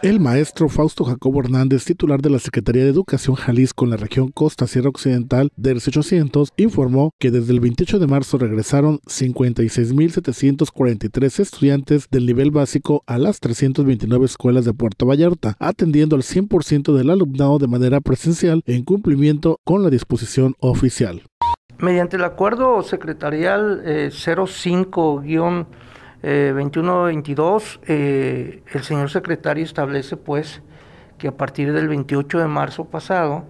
El maestro Fausto Jacobo Hernández, titular de la Secretaría de Educación Jalisco en la región Costa Sierra Occidental del 800, informó que desde el 28 de marzo regresaron 56.743 estudiantes del nivel básico a las 329 escuelas de Puerto Vallarta, atendiendo al 100% del alumnado de manera presencial en cumplimiento con la disposición oficial. Mediante el acuerdo secretarial 05 eh, 05- 21-22, eh, eh, el señor secretario establece pues que a partir del 28 de marzo pasado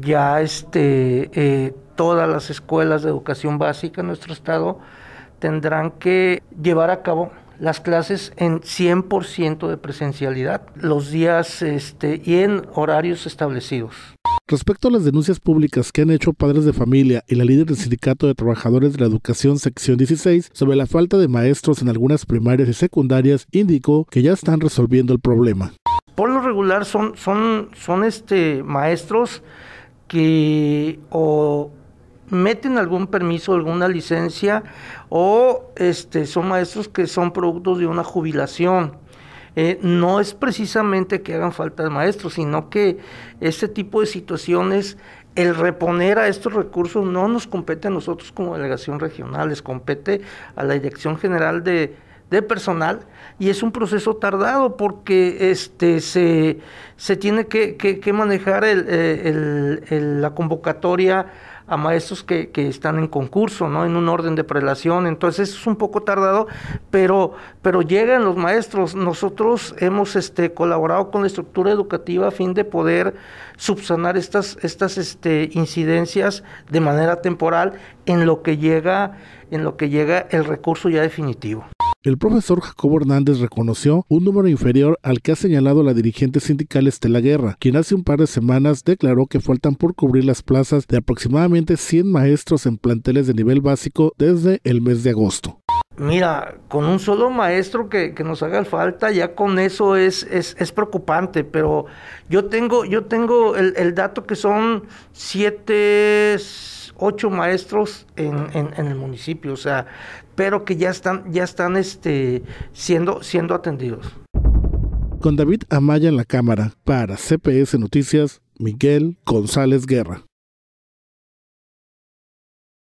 ya este, eh, todas las escuelas de educación básica en nuestro estado tendrán que llevar a cabo las clases en 100% de presencialidad los días este, y en horarios establecidos. Respecto a las denuncias públicas que han hecho padres de familia y la líder del Sindicato de Trabajadores de la Educación Sección 16 sobre la falta de maestros en algunas primarias y secundarias, indicó que ya están resolviendo el problema. Por lo regular son, son, son este, maestros que o meten algún permiso, alguna licencia, o este, son maestros que son productos de una jubilación eh, no es precisamente que hagan falta de maestros, sino que este tipo de situaciones, el reponer a estos recursos no nos compete a nosotros como delegación regional, les compete a la Dirección General de de personal y es un proceso tardado porque este, se, se tiene que, manejar eh, el, la convocatoria a maestros que, están en concurso, ¿no? En un orden de prelación. Entonces es un poco tardado, pero, pero llegan los maestros. Nosotros hemos este, colaborado con la estructura educativa a fin de poder subsanar estas, estas este, incidencias de manera temporal en lo que llega, en lo que llega el recurso ya definitivo. El profesor Jacobo Hernández reconoció un número inferior al que ha señalado la dirigente sindical Estela Guerra, quien hace un par de semanas declaró que faltan por cubrir las plazas de aproximadamente 100 maestros en planteles de nivel básico desde el mes de agosto. Mira, con un solo maestro que, nos haga falta, ya con eso es, es, preocupante, pero yo tengo, yo tengo el, el dato que son siete ocho maestros en, el municipio, o sea, pero que ya están, ya están este, siendo, siendo atendidos. Con David Amaya en la cámara, para CPS Noticias, Miguel González Guerra.